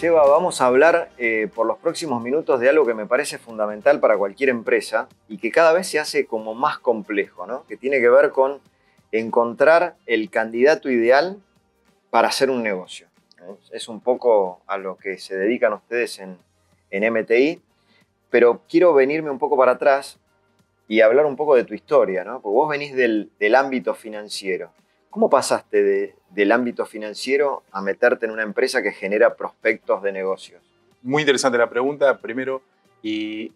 Seba, vamos a hablar eh, por los próximos minutos de algo que me parece fundamental para cualquier empresa y que cada vez se hace como más complejo, que tiene que ver con encontrar el candidato ideal para hacer un negocio. Es un poco a lo que se dedican ustedes en, MTI, pero quiero venirme un poco para atrás y hablar un poco de tu historia, ¿no? porque vos venís del ámbito financiero. ¿Cómo pasaste de, del ámbito financiero a meterte en una empresa que genera prospectos de negocios? Muy interesante la pregunta, primero, y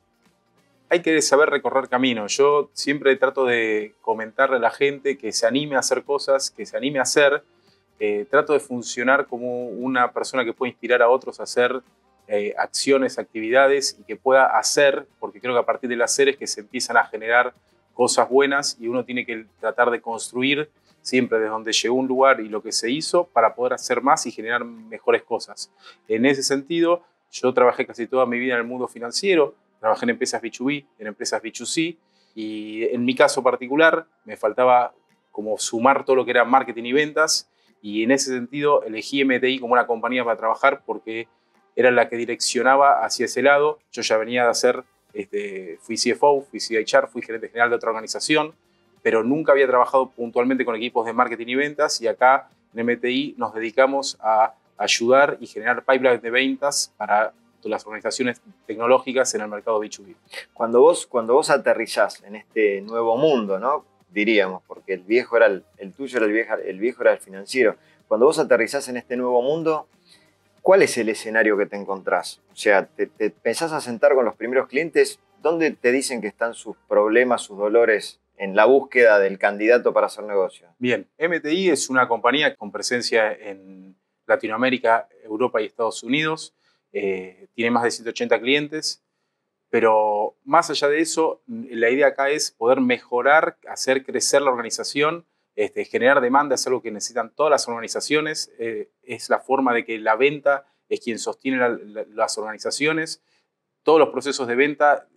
hay que saber recorrer caminos. Yo siempre trato de comentarle a la gente que se anime a hacer cosas, que se anime a hacer. Eh, trato de funcionar como una persona que puede inspirar a otros a hacer eh, acciones, actividades y que pueda hacer, porque creo que a partir del hacer es que se empiezan a generar cosas buenas y uno tiene que tratar de construir siempre desde donde llegó un lugar y lo que se hizo para poder hacer más y generar mejores cosas. En ese sentido, yo trabajé casi toda mi vida en el mundo financiero, trabajé en empresas B2B, en empresas B2C, y en mi caso particular me faltaba como sumar todo lo que era marketing y ventas, y en ese sentido elegí MTI como una compañía para trabajar porque era la que direccionaba hacia ese lado. Yo ya venía de hacer, este, fui CFO, fui CHR, fui gerente general de otra organización, pero nunca había trabajado puntualmente con equipos de marketing y ventas y acá en MTI nos dedicamos a ayudar y generar pipelines de ventas para las organizaciones tecnológicas en el mercado B2B. Cuando vos, cuando vos aterrizás en este nuevo mundo, ¿no? diríamos, porque el viejo era el, tuyo, era el, viejo, el viejo era el financiero, cuando vos aterrizás en este nuevo mundo, ¿cuál es el escenario que te encontrás? O sea, te, pensás a sentar con los primeros clientes, ¿dónde te dicen que están sus problemas, sus dolores en la búsqueda del candidato para hacer negocio? Bien, MTI es una compañía con presencia en Latinoamérica, Europa y Estados Unidos. Eh, tiene más de 180 clientes, pero más allá de eso, la idea acá es poder mejorar, hacer crecer la organización, este, generar demanda, hacer algo que necesitan todas las organizaciones, eh, es la forma de que la venta es quien sostiene las organizaciones. Todos los procesos de venta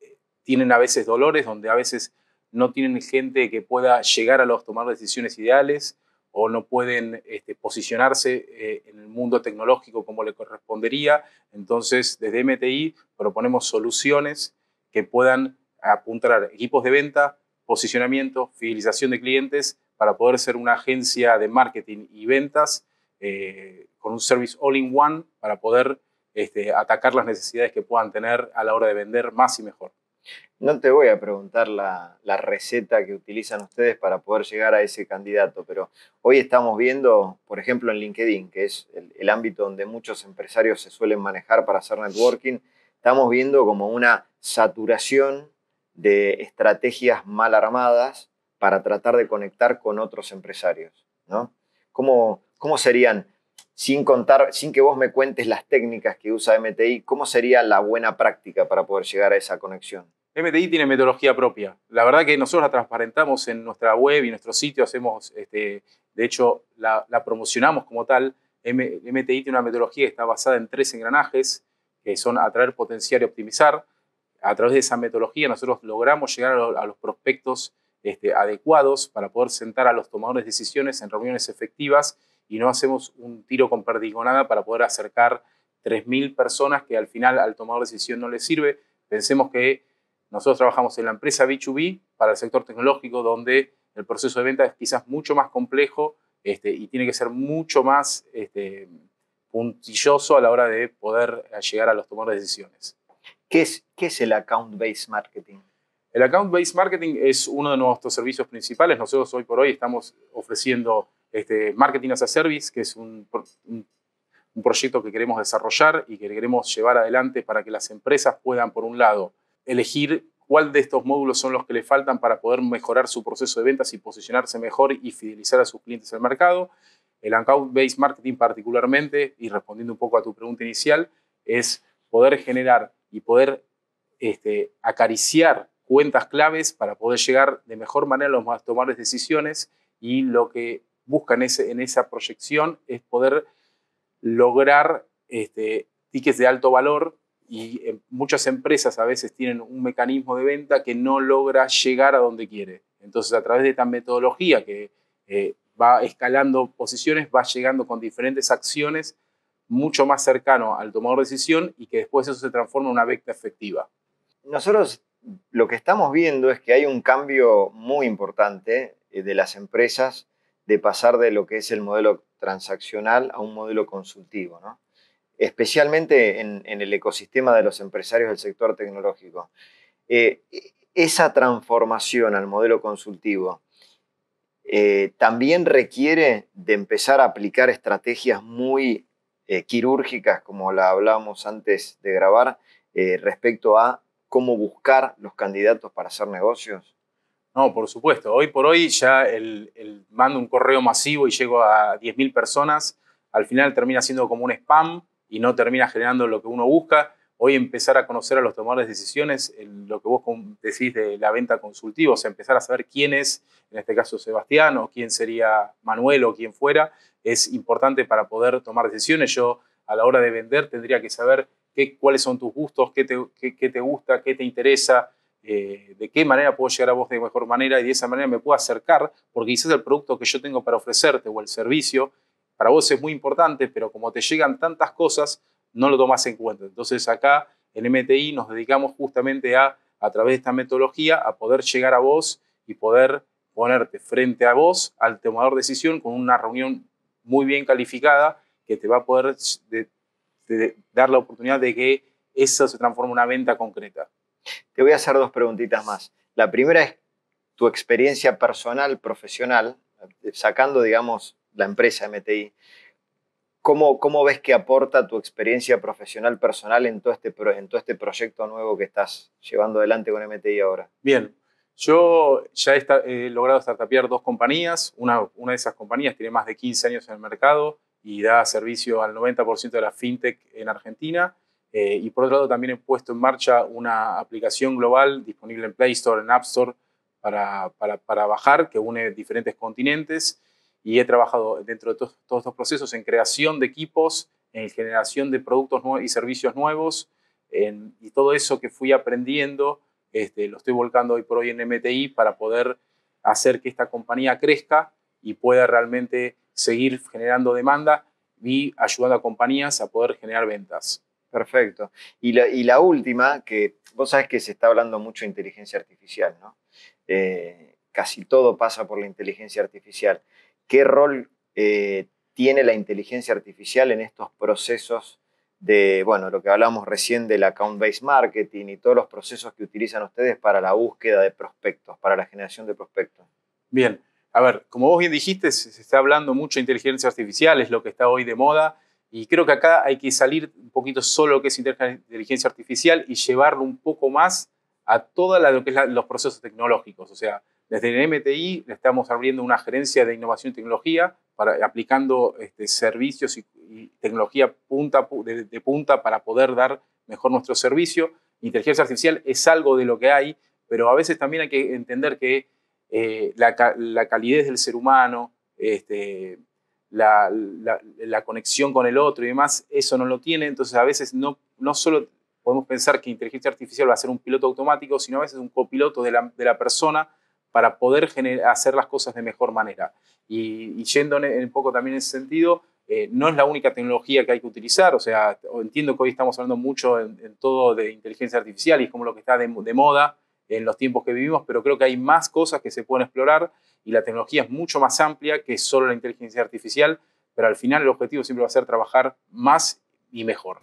eh, tienen a veces dolores, donde a veces no tienen gente que pueda llegar a los tomar decisiones ideales o no pueden este, posicionarse eh, en el mundo tecnológico como le correspondería. Entonces, desde MTI proponemos soluciones que puedan apuntar equipos de venta, posicionamiento, fidelización de clientes para poder ser una agencia de marketing y ventas eh, con un service all-in-one para poder este, atacar las necesidades que puedan tener a la hora de vender más y mejor. No te voy a preguntar la, receta que utilizan ustedes para poder llegar a ese candidato, pero hoy estamos viendo, por ejemplo, en LinkedIn, que es el, ámbito donde muchos empresarios se suelen manejar para hacer networking, estamos viendo como una saturación de estrategias mal armadas para tratar de conectar con otros empresarios. ¿no? ¿Cómo serían sin contar, sin que vos me cuentes las técnicas que usa MTI, ¿cómo sería la buena práctica para poder llegar a esa conexión? MTI tiene metodología propia. La verdad que nosotros la transparentamos en nuestra web y nuestro sitio, hacemos, este, de hecho, la, promocionamos como tal. MTI tiene una metodología que está basada en tres engranajes, que son atraer, potenciar y optimizar. A través de esa metodología nosotros logramos llegar a, los prospectos este, adecuados para poder sentar a los tomadores de decisiones en reuniones efectivas y no hacemos un tiro con perdigonada para poder acercar 3.000 personas que al final al tomador de decisión no les sirve. Pensemos que nosotros trabajamos en la empresa B2B para el sector tecnológico donde el proceso de venta es quizás mucho más complejo este, y tiene que ser mucho más este, puntilloso a la hora de poder eh, llegar a los tomadores de decisiones. ¿Qué es, qué es el account-based marketing? El account-based marketing es uno de nuestros servicios principales. Nosotros hoy por hoy estamos ofreciendo este, marketing as a Service, que es un, proyecto que queremos desarrollar y que queremos llevar adelante para que las empresas puedan, por un lado, elegir cuál de estos módulos son los que le faltan para poder mejorar su proceso de ventas y posicionarse mejor y fidelizar a sus clientes al mercado. El account-based marketing particularmente, y respondiendo un poco a tu pregunta inicial, es poder generar y poder este, acariciar cuentas claves para poder llegar de mejor manera a los más tomadores decisiones y lo que buscan ese, en esa proyección es poder lograr este, tickets de alto valor y eh, muchas empresas a veces tienen un mecanismo de venta que no logra llegar a donde quiere. Entonces, a través de esta metodología que eh, va escalando posiciones, va llegando con diferentes acciones mucho más cercano al tomador de decisión y que después eso se transforma en una venta efectiva. Nosotros lo que estamos viendo es que hay un cambio muy importante eh, de las empresas de pasar de lo que es el modelo transaccional a un modelo consultivo, ¿no? especialmente en, el ecosistema de los empresarios del sector tecnológico. Eh, esa transformación al modelo consultivo eh, también requiere de empezar a aplicar estrategias muy eh, quirúrgicas, como la hablábamos antes de grabar, respecto a cómo buscar los candidatos para hacer negocios. No, por supuesto. Hoy por hoy ya el, mando un correo masivo y llego a 10.000 personas, al final termina siendo como un spam y no termina generando lo que uno busca. Hoy empezar a conocer a los tomadores de decisiones, lo que vos decís de la venta consultiva, o sea, empezar a saber quién es, en este caso Sebastián, o quién sería Manuel o quién fuera, es importante para poder tomar decisiones. Yo a la hora de vender tendría que saber qué, cuáles son tus gustos, qué te, qué te gusta, qué te interesa, eh, de qué manera puedo llegar a vos de mejor manera y de esa manera me puedo acercar, porque quizás el producto que yo tengo para ofrecerte o el servicio para vos es muy importante, pero como te llegan tantas cosas, no lo tomas en cuenta. Entonces acá en MTI nos dedicamos justamente a, a través de esta metodología, a poder llegar a vos y poder ponerte frente a vos, al tomador de decisión, con una reunión muy bien calificada que te va a poder dar la oportunidad de que eso se transforme en una venta concreta. Te voy a hacer dos preguntitas más. La primera es tu experiencia personal, profesional, eh, sacando, digamos, la empresa MTI. ¿Cómo, ¿Cómo ves que aporta tu experiencia profesional personal en todo, este, este proyecto nuevo que estás llevando adelante con MTI ahora? Bien, yo ya he, logrado startupear dos compañías. Una, una de esas compañías tiene más de 15 años en el mercado y da servicio al 90% de la fintech en Argentina. Eh, y por otro lado, también he puesto en marcha una aplicación global disponible en Play Store, en App Store, para, para, para bajar, que une diferentes continentes. Y he trabajado dentro de todos estos procesos en creación de equipos, en generación de productos y servicios nuevos, y todo eso que fui aprendiendo, este, lo estoy volcando hoy por hoy en MTI para poder hacer que esta compañía crezca y pueda realmente seguir generando demanda y ayudando a compañías a poder generar ventas. Perfecto. Y la, última, que vos sabes que se está hablando mucho de inteligencia artificial, ¿no? Eh, casi todo pasa por la inteligencia artificial. ¿Qué rol eh, tiene la inteligencia artificial en estos procesos de, bueno, lo que hablamos recién del account-based marketing y todos los procesos que utilizan ustedes para la búsqueda de prospectos, para la generación de prospectos? Bien. A ver, como vos bien dijiste, se está hablando mucho de inteligencia artificial, es lo que está hoy de moda y creo que acá hay que salir un poquito solo que es inteligencia artificial y llevarlo un poco más a todo lo que es los procesos tecnológicos. O sea, desde el MTI le estamos abriendo una gerencia de innovación y tecnología, para, aplicando este, servicios y, tecnología punta, de, punta para poder dar mejor nuestro servicio. Inteligencia artificial es algo de lo que hay, pero a veces también hay que entender que eh, la, la calidez del ser humano, este, la, conexión con el otro y demás, eso no lo tiene. Entonces, a veces no, no solo podemos pensar que inteligencia artificial va a ser un piloto automático, sino a veces un copiloto de la, persona para poder hacer las cosas de mejor manera. Y, y yendo en, poco también en ese sentido, eh, no es la única tecnología que hay que utilizar, o sea, entiendo que hoy estamos hablando mucho en, todo de inteligencia artificial y es como lo que está de moda, en los tiempos que vivimos, pero creo que hay más cosas que se pueden explorar y la tecnología es mucho más amplia que solo la inteligencia artificial, pero al final el objetivo siempre va a ser trabajar más y mejor.